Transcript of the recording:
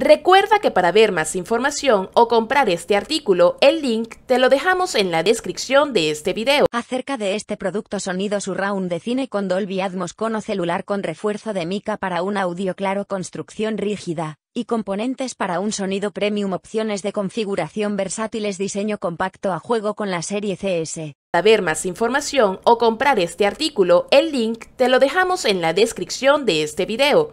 Recuerda que para ver más información o comprar este artículo, el link te lo dejamos en la descripción de este video. Acerca de este producto sonido surround de cine con Dolby Atmos cono celular con refuerzo de mica para un audio claro construcción rígida, y componentes para un sonido premium opciones de configuración versátiles diseño compacto a juego con la serie CS. Para ver más información o comprar este artículo, el link te lo dejamos en la descripción de este video.